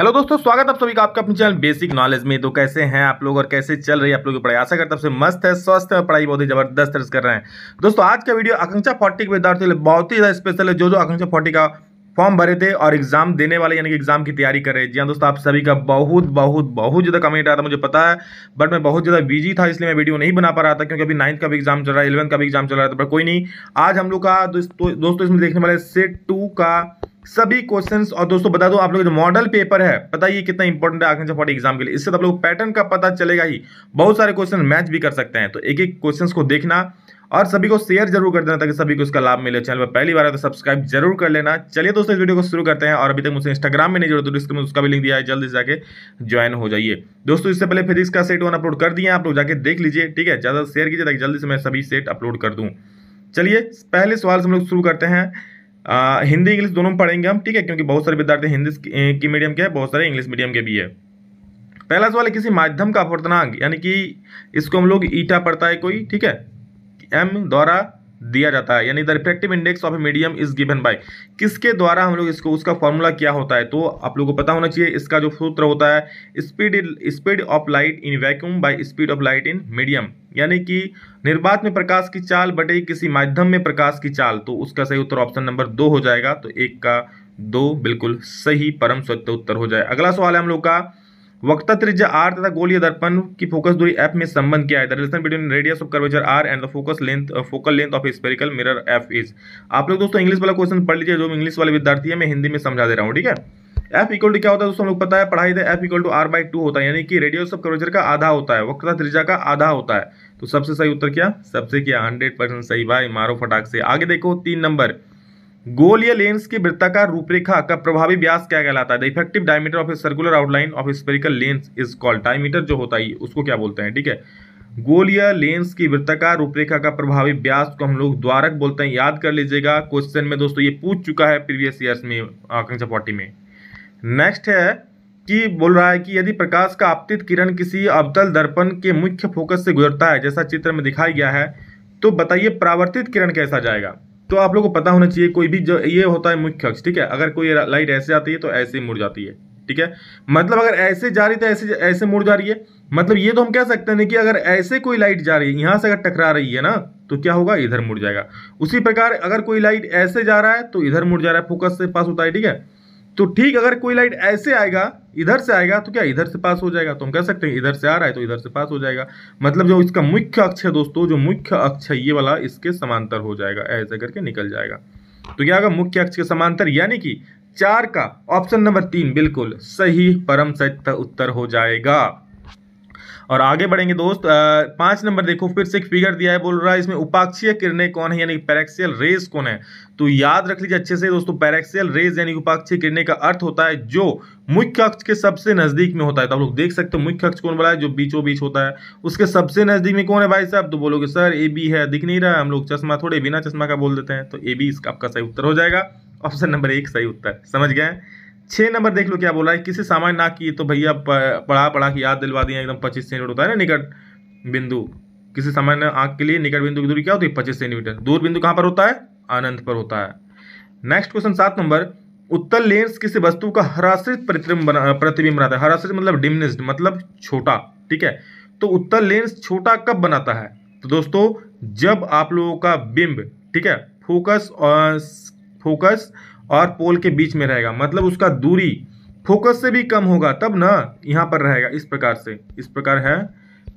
hello दोस्तों स्वागत आप सभी का आपका अपने चैनल बेसिक नॉलेज में तो कैसे हैं आप लोग और कैसे चल रही है आप लोग की पढ़ाई आशा करते हैं सबसे मस्त है स्वस्थ है पढ़ाई बहुत ही जबरदस्त तरह कर रहे हैं दोस्तों आज का वीडियो आकांक्षा फोर्टी के विद्यार्थियों बहुत ही ज़्यादा स्पेशल है जो जो आकांक्षा फोर्टी का फॉर्म भरे थे और एग्जाम देने वाले यानी कि एग्जाम की तैयारी कर रहे हैं जी हाँ दोस्तों आप सभी का बहुत बहुत बहुत ज़्यादा कमेंट आया था मुझे पता है बट मैं बहुत ज़्यादा बिजी था इसलिए मैं वीडियो नहीं बना पा रहा था क्योंकि अभी नाइन्थ का भी एग्जाम चल रहा है इलेवंथ का भी एग्जाम चल रहा था तो पर कोई नहीं आज हम लोग का दोस्तों इसमें देखने वाले सेट टू का सभी क्वेश्चन और दोस्तों बता दो आप लोग जो मॉडल पेपर है पता ये कितना इंपॉर्टेंट है आखिर फॉर एग्जाम के लिए इससे तो आप लोग पैटर्न का पता चलेगा ही बहुत सारे क्वेश्चन मैच भी कर सकते हैं तो एक एक क्वेश्चन को देखना और सभी को शेयर जरूर कर देना ताकि सभी को उसका लाभ मिले चैनल पर पहली बार है तो सब्सक्राइब जरूर कर लेना चलिए दोस्तों इस वीडियो को शुरू करते हैं और अभी तक मुझे इंस्टाग्राम में नहीं जुड़े तो डिस्क्रिप्शन में उसका भी लिंक दिया है जल्दी जाके ज्वाइन हो जाइए दोस्तों इससे पहले फिजिक्स का सेट वन अपलोड कर दिया आप लोग जाके देख लीजिए ठीक है ज़्यादा शेयर कीजिए ताकि जल्दी से मैं सभी सेट अपलोड कर दूँ चलिए पहले सवाल से हम लोग शुरू करते हैं आ, हिंदी इंग्लिश दोनों में पढ़ेंगे हम ठीक है क्योंकि बहुत सारे विद्यार्थी हिंदी की मीडियम के हैं बहुत सारे इंग्लिश मीडियम के भी है पहला सवाल है किसी माध्यम का अपवर्तनांक यानी कि इसको हम लोग ईटा पढ़ता है कोई ठीक है एम द्वारा दिया जाता है यानी the refractive index of a medium is given by किसके द्वारा हम लोग इसको उसका फॉर्मूला क्या होता है तो आप लोगों को पता होना चाहिए इसका जो सूत्र होता है speed speed of light in vacuum by speed of light in medium यानी कि निर्बाध में प्रकाश की चाल बटे किसी माध्यम में प्रकाश की चाल तो उसका सही उत्तर ऑप्शन नंबर दो हो जाएगा तो एक का दो बिल्कुल सही परम सत्य उत्तर हो जाए अगला सवाल है हम लोग का वक्ता त्रिज्या आर तथा गोलीय दर्पण की फोकस दूरी एफ में संबंध क्या है relation between radius of curvature R and the focus length focal length of spherical mirror F is आप लोग दोस्तों इंग्लिश वाला क्वेश्चन पढ़ लीजिए जो इंग्लिश वाले विद्यार्थी है मैं हिंदी में समझा दे रहा हूँ ठीक है एफ इक्वल टू क्या होता है दोस्तों हम लोग पता है पढ़ाई दे F equal to R by two होता है यानी कि रेडियस ऑफ कर्वेचर का आधा होता है वक्ता त्रिज्या का आधा होता है तो सबसे सही उत्तर क्या सबसे क्या हंड्रेड परसेंट सही भाई मारो फटाक से आगे देखो तीन नंबर गोल या लेंस की वृत्ताकार रूपरेखा का प्रभावी व्यास क्या कहलाता है the effective diameter of a circular outline of spherical lens is called diameter जो होता है उसको क्या बोलते हैं ठीक है गोल या लेंस की वृत्ताकार रूपरेखा का प्रभावी व्यास को हम लोग द्वारक बोलते हैं याद कर लीजिएगा क्वेश्चन में दोस्तों ये पूछ चुका है प्रीवियस ईयर्स में आकांक्षा फोर्टी में नेक्स्ट है कि बोल रहा है कि यदि प्रकाश का आपतित किरण किसी अवतल दर्पण के मुख्य फोकस से गुजरता है जैसा चित्र में दिखाया गया है तो बताइए प्रावर्तित किरण कैसा जाएगा तो आप लोगों को पता होना चाहिए कोई भी जो ये होता है मुख्य अक्ष ठीक है अगर कोई लाइट ऐसे आती है तो ऐसे ही मुड़ जाती है ठीक है मतलब अगर ऐसे जा रही तो ऐसे ऐसे मुड़ जा रही है मतलब ये तो हम कह सकते हैं कि अगर ऐसे कोई लाइट जा रही है यहाँ से अगर टकरा रही है ना तो क्या होगा इधर मुड़ जाएगा उसी प्रकार अगर कोई लाइट ऐसे जा रहा है तो इधर मुड़ जा रहा है फोकस से पास होता है ठीक है तो ठीक अगर कोई लाइट ऐसे आएगा इधर से आएगा तो क्या इधर से पास हो जाएगा तो हम कह सकते हैं इधर से आ रहा है तो इधर से पास हो जाएगा मतलब जो इसका मुख्य अक्ष है दोस्तों जो मुख्य अक्ष है ये वाला इसके समांतर हो जाएगा ऐसे करके निकल जाएगा तो क्या होगा मुख्य अक्ष के समांतर यानी कि चार का ऑप्शन नंबर तीन बिल्कुल सही परम सत्य उत्तर हो जाएगा और आगे बढ़ेंगे दोस्त पांच नंबर देखो फिर से एक फिगर दिया है बोल रहा है इसमें उपाक्षीय किरणें कौन है यानी पैरेक्सियल रेज कौन है तो याद रख लीजिए अच्छे से दोस्तों पैरेक्सियल रेज यानी उपाक्षीय किरणें का अर्थ होता है जो मुख्य अक्ष के सबसे नजदीक में होता है तो आप लोग देख सकते हो मुख्य अक्ष कौन बोला है जो बीचों बीच होता है उसके सबसे नजदीक में कौन है भाई साहब तो बोलोगे सर ए बी है दिख नहीं रहा हम लोग चश्मा थोड़े बिना चश्मा का बोल देते हैं तो ए बी इसका आपका सही उत्तर हो जाएगा ऑप्शन नंबर एक सही उत्तर समझ गए छः नंबर देख लो क्या बोला है किसी सामान्य ना किए तो भैया पढ़ा पढ़ा के याद दिलवा दिए एकदम पच्चीस सेंटीमीटर होता है ना निकट बिंदु किसी सामान्य आँख के लिए निकट बिंदु की दूरी क्या होती है पच्चीस सेंटीमीटर दूर बिंदु कहाँ पर होता है अनंत पर होता है नेक्स्ट क्वेश्चन सात नंबर उत्तर लेंस किसी वस्तु का हराश्रित प्रतिबिंब प्रतिबिंब बनाता है हराश्रित मतलब डिमनिस्ड मतलब छोटा ठीक है तो उत्तर लेंस छोटा कब बनाता है तो दोस्तों जब आप लोगों का बिंब ठीक है फोकस फोकस और पोल के बीच में रहेगा मतलब उसका दूरी फोकस से भी कम होगा तब ना यहाँ पर रहेगा इस प्रकार से इस प्रकार है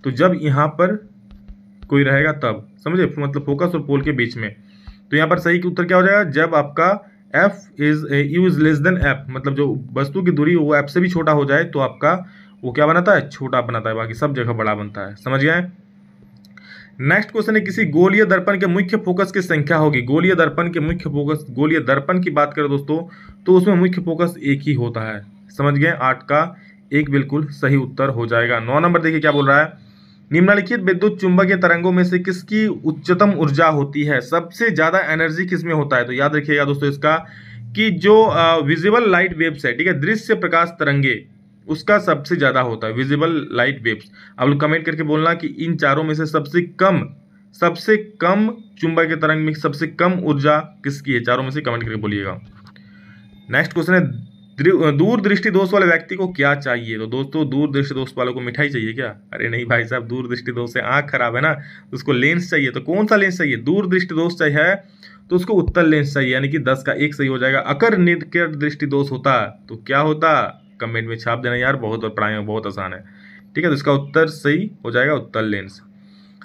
तो जब यहाँ पर कोई रहेगा तब समझे मतलब फोकस और पोल के बीच में तो यहाँ पर सही उत्तर क्या हो जाएगा जब आपका F is U is less than F मतलब जो वस्तु की दूरी वो एफ से भी छोटा हो जाए तो आपका वो क्या बनाता है छोटा बनाता है बाकी सब जगह बड़ा बनता है समझ गए नेक्स्ट क्वेश्चन है किसी गोलीय दर्पण के मुख्य फोकस की संख्या होगी गोलीय दर्पण के मुख्य फोकस गोलीय दर्पण की बात करें दोस्तों तो उसमें मुख्य फोकस एक ही होता है समझ गए आठ का एक बिल्कुल सही उत्तर हो जाएगा नौ नंबर देखिए क्या बोल रहा है निम्नलिखित विद्युत चुंबकीय तरंगों में से किसकी उच्चतम ऊर्जा होती है सबसे ज़्यादा एनर्जी किसमें होता है तो याद रखिएगा दोस्तों इसका कि जो विजिबल लाइट वेब्स है ठीक है दृश्य प्रकाश तरंगे उसका सबसे ज़्यादा होता है विजिबल लाइट वेव्स आप लोग कमेंट करके बोलना कि इन चारों में से सबसे कम सबसे कम चुंबक के तरंग में सबसे कम ऊर्जा किसकी है चारों में से कमेंट करके बोलिएगा नेक्स्ट क्वेश्चन है दूरदृष्टि दोष वाले व्यक्ति को क्या चाहिए तो दोस्तों दृष्टि दोष वालों को मिठाई चाहिए क्या अरे नहीं भाई साहब दूरदृष्टि दोष से आँख खराब है ना तो उसको लेंस चाहिए तो कौन सा लेंस चाहिए दूर दृष्टि दोष चाहिए तो उसको उत्तर लेंस चाहिए यानी कि दस का एक सही हो जाएगा अकर निकट दृष्टि दोष होता तो क्या होता कमेंट में छाप देना यार बहुत और पढ़ाई बहुत आसान है ठीक है तो इसका उत्तर सही हो जाएगा उत्तर लेंस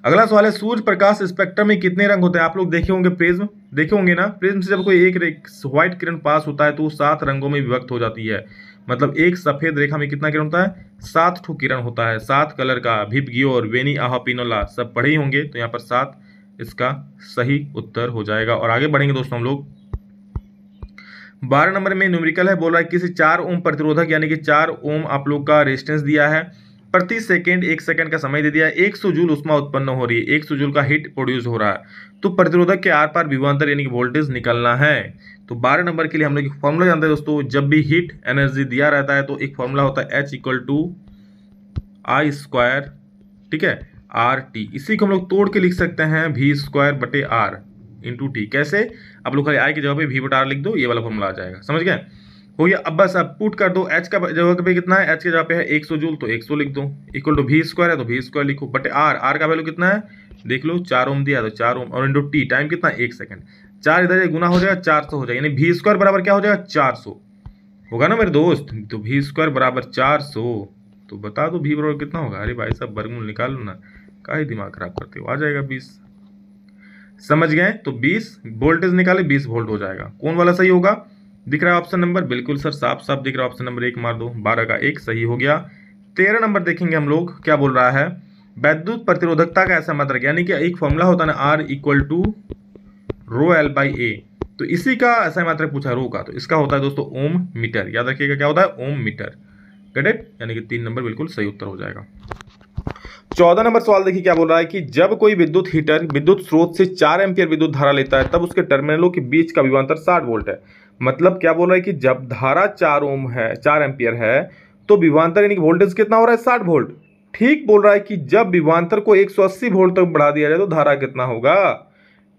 अगला सवाल है सूर्य प्रकाश स्पेक्ट्रम में कितने रंग होते हैं आप लोग देखे होंगे प्रिज्म देखे होंगे ना प्रिज्म से जब कोई एक व्हाइट किरण पास होता है तो सात रंगों में विभक्त हो जाती है मतलब एक सफेद रेखा में कितना किरण होता है सात ठो किरण होता है सात कलर का भिपगियो और वेनी आह पिनोला सब पढ़े होंगे तो यहाँ पर सात इसका सही उत्तर हो जाएगा और आगे बढ़ेंगे दोस्तों हम लोग बारह नंबर में न्यूमेरिकल है बोला है किसी चार ओम प्रतिरोधक यानी कि चार ओम आप लोग का रेजिस्टेंस दिया है प्रति सेकेंड एक सेकेंड का समय दे दिया एक सौ जूल उष्मा उत्पन्न हो रही है एक सौ जूल का हीट प्रोड्यूस हो रहा है तो प्रतिरोधक के आर पार विभवांतर यानी कि वोल्टेज निकलना है तो बारह नंबर के लिए हम लोग एक फॉर्मूला जानते हैं दोस्तों जब भी हीट एनर्जी दिया रहता है तो एक फॉर्मूला होता है H equal to I square ठीक है आर टी इसी को हम लोग तोड़ के लिख सकते हैं वी स्क्वायर बटे आर इंटू टी कैसे आप लोग खाली आई की जगह पे वी बट आर लिख दो ये वाला फॉर्मूला आ जाएगा समझ गए हो गया अब बस आप पुट कर दो एच का जगह पे कितना है एच के जगह पे है एक सौ जूल तो एक सौ लिख दो इक्वल टू वी स्क्वायर है तो वी स्क्वायर लिखो बट आर आर का वैल्यू कितना है देख लो चार ओम दिया तो चार ओम और इंटू टी टाइम कितना एक सेकंड चार इधर गुना हो जाएगा चार सौ हो जाएगा यानी वी स्क्वायर बराबर क्या हो जाएगा चार सौ होगा ना मेरे दोस्त तो वी स्क्वायर बराबर चार सौ तो बता दो वी बराबर कितना होगा अरे भाई साहब वर्गमूल निकाल लो ना का ही दिमाग खराब करते हो आ जाएगा बीस समझ गए तो 20 वोल्टेज निकाले 20 वोल्ट हो जाएगा कौन वाला सही होगा दिख रहा है ऑप्शन नंबर बिल्कुल सर साफ साफ दिख रहा है ऑप्शन नंबर एक मार दो बारह का एक सही हो गया तेरह नंबर देखेंगे हम लोग क्या बोल रहा है वैद्युत प्रतिरोधकता का ऐसा मात्र मतलब, यानी कि एक फॉर्मूला होता है ना R equal to rho L by A तो इसी का ऐसा मात्र मतलब पूछा रो का तो इसका होता है दोस्तों ओम मीटर याद रखिएगा क्या होता है ओम मीटर करेक्ट यानी कि तीन नंबर बिल्कुल सही उत्तर हो जाएगा चौदह नंबर सवाल देखिए क्या बोल रहा है कि जब कोई विद्युत हीटर विद्युत स्रोत से चार एम्पियर विद्युत धारा लेता है तब उसके टर्मिनलों के बीच का विभवांतर साठ वोल्ट है मतलब क्या बोल रहा है कि जब धारा चार ओम है चार एम्पियर है तो विभवांतर यानी कि वोल्टेज कितना हो रहा है साठ वोल्ट ठीक बोल रहा है कि जब विभवांतर को एक वोल्ट तक बढ़ा दिया जाए तो धारा कितना होगा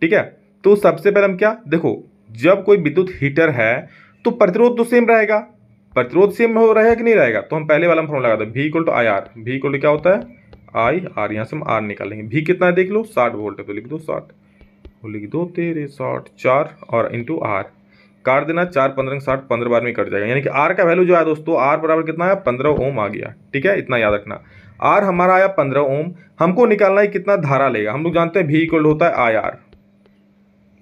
ठीक है तो सबसे पहले हम क्या देखो जब कोई विद्युत हीटर है तो प्रतिरोध तो सेम रहेगा प्रतिरोध सेम हो रहेगा कि नहीं रहेगा तो हम पहले वाला हम फॉर्म लगाते हैं भी इक्वल टू आई आर भी इक्वल टू क्या होता है आई आर यहाँ से हम आर निकालेंगे भी कितना है देख लो साठ वोल्ट है तो लिख दो साठ वो लिख दो तेरे साठ चार और इंटू आर काट देना चार पंद्रह साठ पंद्रह बार में कट जाएगा यानी कि आर का वैल्यू जो है दोस्तों आर बराबर कितना है पंद्रह ओम आ गया ठीक है इतना याद रखना आर हमारा आया पंद्रह ओम हमको निकालना है कितना धारा लेगा हम लोग जानते हैं भी इक्वल होता है आई आर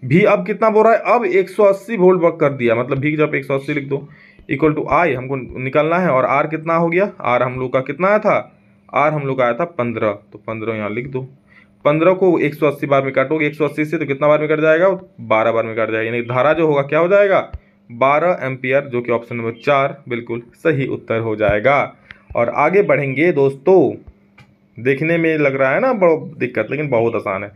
भी अब कितना बोल रहा है अब एक सौ अस्सी वोल्ट वर्क कर दिया मतलब भी जब एक सौ अस्सी लिख दो इक्वल टू आई हमको निकालना है और आर कितना हो गया आर हम लोग का कितना आया था आर हम लोग आया था पंद्रह तो पंद्रह यहाँ लिख दो पंद्रह को एक सौ अस्सी बार में काटोगे एक सौ अस्सी से तो कितना बार में कट जाएगा बारह बार में कट जाएगा यानी धारा जो होगा क्या हो जाएगा बारह एम्पियर जो कि ऑप्शन नंबर चार बिल्कुल सही उत्तर हो जाएगा और आगे बढ़ेंगे दोस्तों देखने में लग रहा है ना बहुत दिक्कत लेकिन बहुत आसान है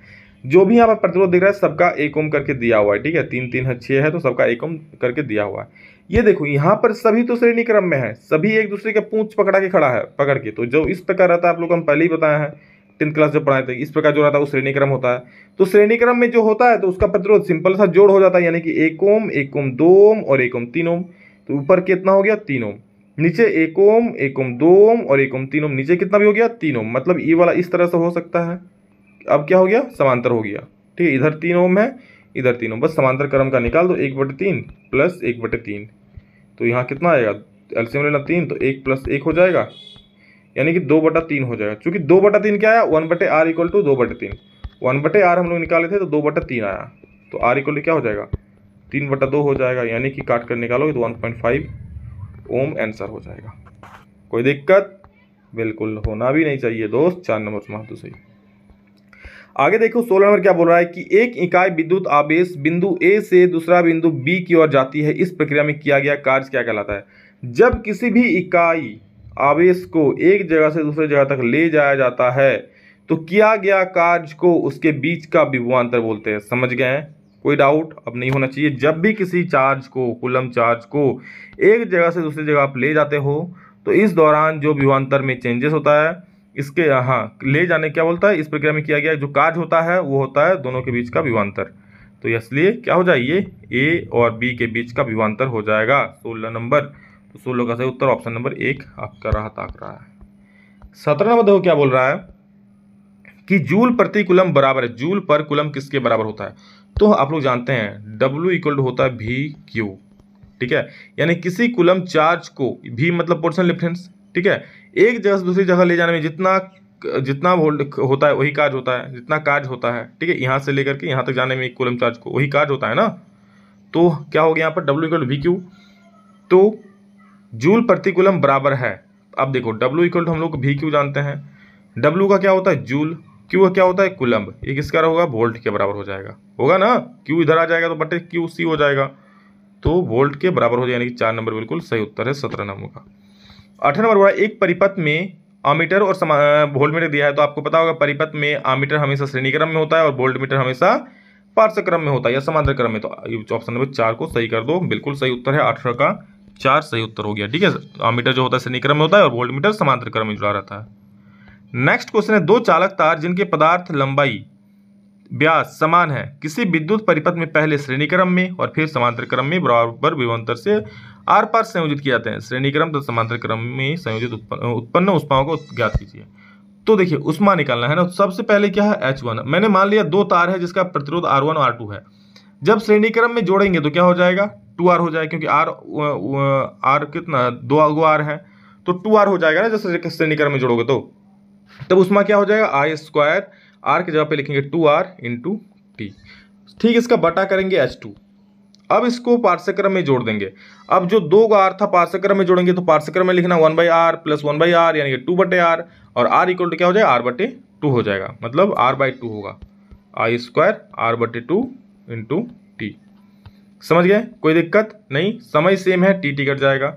जो भी यहाँ पर प्रतिरोध दिख रहा है सबका एक ओम करके दिया हुआ है ठीक है तीन तीन है छः है तो सबका एक ओम करके दिया हुआ है ये देखो यहाँ पर सभी तो श्रेणी क्रम में है सभी एक दूसरे के पूंछ पकड़ा के खड़ा है पकड़ के तो जो इस प्रकार रहता है आप लोग हम पहले ही बताए हैं टेंथ क्लास जब पढ़ाए थे इस प्रकार जो रहता है वो श्रेणी क्रम होता है तो श्रेणी क्रम में जो होता है तो उसका प्रतिरोध सिंपल सा जोड़ हो जाता है यानी कि एक ओम एक ओम दो ओम और एक ओम तीन ओम तो ऊपर कितना हो गया तीन ओम नीचे एक ओम एक ओम दो ओम और एक ओम तीन ओम नीचे कितना भी हो गया तीन ओम मतलब ये वाला इस तरह से हो सकता है अब क्या हो गया समांतर हो गया ठीक है इधर तीन ओम है इधर तीन ओम बस समांतर क्रम का निकाल दो एक बटे तीन प्लस एक बटे तीन तो यहाँ कितना आएगा एल्सियम लेना तीन तो एक प्लस एक हो जाएगा यानी कि दो बटा तीन हो जाएगा क्योंकि दो बटा तीन क्या आया वन बटे आर इक्वल टू दो बटे तीन वन बटे आर हम लोग निकाले थे तो दो बटा तीन आया तो आर इक्वल टू क्या हो जाएगा तीन बटा दो हो जाएगा यानी कि काट कर निकालोगे तो one point five ohm answer हो जाएगा कोई दिक्कत बिल्कुल होना भी नहीं चाहिए दोस्त चार नंबर तो सही आगे देखो सोलह नंबर क्या बोल रहा है कि एक इकाई विद्युत आवेश बिंदु ए से दूसरा बिंदु बी की ओर जाती है इस प्रक्रिया में किया गया कार्य क्या कहलाता है जब किसी भी इकाई आवेश को एक जगह से दूसरे जगह तक ले जाया जाता है तो किया गया कार्य को उसके बीच का विभुआंतर बोलते हैं समझ गए हैं कोई डाउट अब नहीं होना चाहिए जब भी किसी चार्ज को कुलम चार्ज को एक जगह से दूसरी जगह आप ले जाते हो तो इस दौरान जो विभुआंतर में चेंजेस होता है इसके हाँ ले जाने क्या बोलता है इस प्रक्रिया में किया गया जो कार्य होता है वो होता है दोनों के बीच का विवांतर तो इसलिए क्या हो जाइए ए और बी के बीच का विवांतर हो जाएगा सोलह नंबर तो सोलह का सही उत्तर ऑप्शन नंबर एक आपका रहा ताक रहा है सत्रह नंबर देखो क्या बोल रहा है कि जूल प्रति कुलम बराबर है जूल पर कुलम किसके बराबर होता है तो आप लोग जानते हैं डब्ल्यू इक्वल टू होता है भी क्यू ठीक है यानी किसी कुलम चार्ज को भी मतलब पोर्सन लिफ्टेंस ठीक है एक जगह से दूसरी जगह ले जाने में जितना जितना वोल्ट होता है वही कार्ज होता है जितना कार्ज होता है ठीक है यहाँ से लेकर के यहाँ तक जाने में एक कोलम चार्ज को वही कार्ज होता है ना तो क्या हो गया यहाँ पर W equal to V Q joule प्रतिकुलम बराबर है अब देखो डब्ल्यू इक्वल हम लोग वी क्यू जानते हैं डब्ल्यू का क्या होता है जूल क्यू का क्या होता है कुलम्ब ये किसका होगा वोल्ट के बराबर हो जाएगा होगा ना क्यू इधर आ जाएगा तो बटे क्यू सी हो जाएगा तो वोल्ट के बराबर हो जाएगा यानी कि चार नंबर बिल्कुल सही उत्तर है सत्रह नंबर का अठारह नंबर बोला एक परिपथ में आमीटर और वोल्टमीटर दिया है तो आपको पता होगा परिपथ में आमीटर हमेशा श्रेणी क्रम में होता है और वोल्टमीटर हमेशा पार्श्व क्रम में होता है या समांतर क्रम में तो ऑप्शन नंबर चार को सही कर दो बिल्कुल सही उत्तर है अठारह का चार सही उत्तर हो गया ठीक है तो आमीटर जो होता है श्रेणी क्रम में होता है और वोल्ट मीटर समांतर क्रम में जुड़ा रहता है नेक्स्ट क्वेश्चन है दो चालक तार जिनके पदार्थ लंबाई व्यास समान है किसी विद्युत परिपथ में पहले श्रेणी क्रम में और फिर समांतर क्रम में बराबर विवंतर से आर पार संयोजित किए जाते हैं श्रेणी क्रम तथा समांतर क्रम में संयोजित उत्पन्न उष्माओं को ज्ञात कीजिए तो देखिए उष्मा निकालना है ना तो सबसे पहले क्या है एच वन मैंने मान लिया दो तार है जिसका प्रतिरोध आर वन आर टू है जब श्रेणी क्रम में जोड़ेंगे तो क्या हो जाएगा टू आर हो जाएगा क्योंकि uh, आर आर कितना दो अगो आर है तो टू आर हो जाएगा ना जैसे श्रेणी क्रम में जोड़ोगे तो तब उसमें क्या हो जाएगा आई स्क्वायर आर के जवाब पे लिखेंगे टू आर इंटू टी ठीक इसका बटा करेंगे एच टू अब इसको पार्श्यक्रम में जोड़ देंगे अब जो दो का आर था पार्श्यक्रम में जोड़ेंगे तो पार्श्यक्रम में लिखना one by R plus one by R यानी कि टू बटे आर और आर इक्वल टू क्या हो जाए आर बटे टू हो जाएगा मतलब आर बाई टू होगा आई स्क्वायर आर बटे टू इंटू टी समझ गए कोई दिक्कत नहीं समय सेम है टी टी कट जाएगा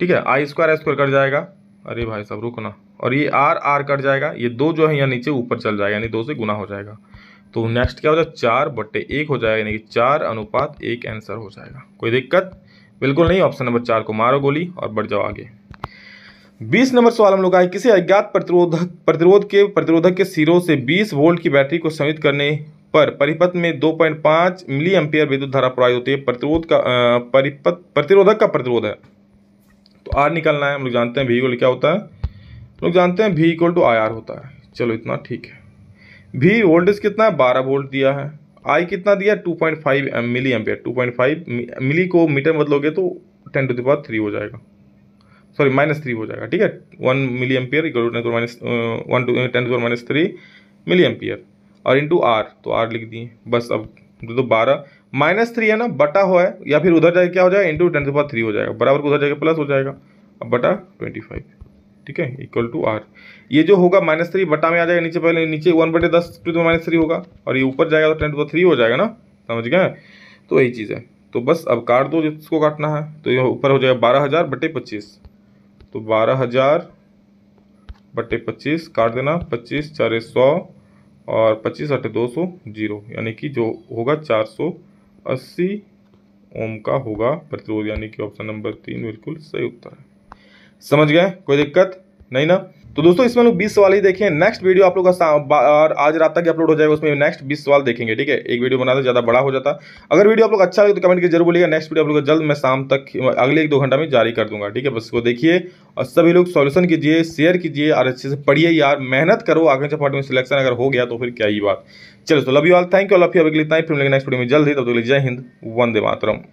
ठीक है I square I square cut जाएगा अरे भाई साहब रुको ना और ये आर आर कट जाएगा ये दो जो है यहाँ नीचे ऊपर चल जाएगा यानी दो से गुना हो जाएगा तो नेक्स्ट क्या हो जाएगा चार बट्टे एक हो जाएगा यानी कि चार अनुपात एक आंसर हो जाएगा कोई दिक्कत बिल्कुल नहीं ऑप्शन नंबर चार को मारो गोली और बढ़ जाओ आगे बीस नंबर सवाल हम लोग आए किसी अज्ञात प्रतिरोधक प्रतिरोध के प्रतिरोधक के सिरों से बीस वोल्ट की बैटरी को संयुक्त करने पर परिपथ में 2.5 मिली एम्पियर विद्युत धारा प्रवाहित होती है प्रतिरोध का परिपथ प्रतिरोधक का प्रतिरोध है तो आर निकालना है हम लोग जानते हैं भी क्या होता है लोग जानते हैं भी इक्वल टू आई आर होता है चलो इतना ठीक है भी वोल्टेज कितना है बारह वोल्ट दिया है आई कितना दिया two point five milliampere two point five milli को मीटर बदलोगे तो टेन टू दिपा थ्री हो जाएगा सॉरी माइनस थ्री हो जाएगा ठीक है one milliampere equal to minus one two ten to minus three milliampere और इंटू आर तो आर लिख दिए बस अब तो बारह माइनस थ्री है ना बटा हो है या फिर उधर जाके क्या हो जाएगा इंटू टेन टू पा थ्री हो जाएगा बराबर उधर जाके प्लस हो जाएगा अब बटा ट्वेंटी फाइव ठीक है इक्वल टू आर ये जो होगा माइनस थ्री बटा में आ जाएगा नीचे पहले नीचे वन बटे दस टू माइनस थ्री होगा और ये ऊपर जाएगा तो टेन टू थ्री हो जाएगा ना समझ गए तो यही चीज़ है तो बस अब काट दो जिसको काटना है तो ये ऊपर हो जाएगा बारह हज़ार बटे पच्चीस तो बारह हज़ार बटे पच्चीस काट देना पच्चीस चार सौ और पच्चीस अटे दो सौ जीरो यानी कि जो होगा चार सौ अस्सी ओम का होगा प्रतिरोध यानी कि ऑप्शन नंबर तीन बिल्कुल सही उत्तर है समझ गए कोई दिक्कत नहीं ना तो दोस्तों इसमें लोग बीस सवाल ही देखें नेक्स्ट वीडियो आप लोग का और आज रात तक अपलोड हो जाएगा उसमें नेक्स्ट बीस सवाल देखेंगे ठीक है एक वीडियो बनाते ज़्यादा बड़ा हो जाता अगर वीडियो आप लोग अच्छा लगे तो कमेंट करके जरूर बोलिएगा नेक्स्ट वीडियो आप लोग जल्द मैं शाम तक अगले एक दो घंटा में जारी कर दूंगा ठीक है बस वो देखिए और सभी लोग सोल्यूशन कीजिए शेयर कीजिए और अच्छे से पढ़िए यार मेहनत करो आगे पार्टी में सिलेक्शन अगर हो गया तो फिर क्या ही बात चलो तो love you all thank you all you अभी इतना ही फिर मिलेंगे नेक्स्ट वीडियो में जल्द ही तब तक जय हिंद वंदे मातरम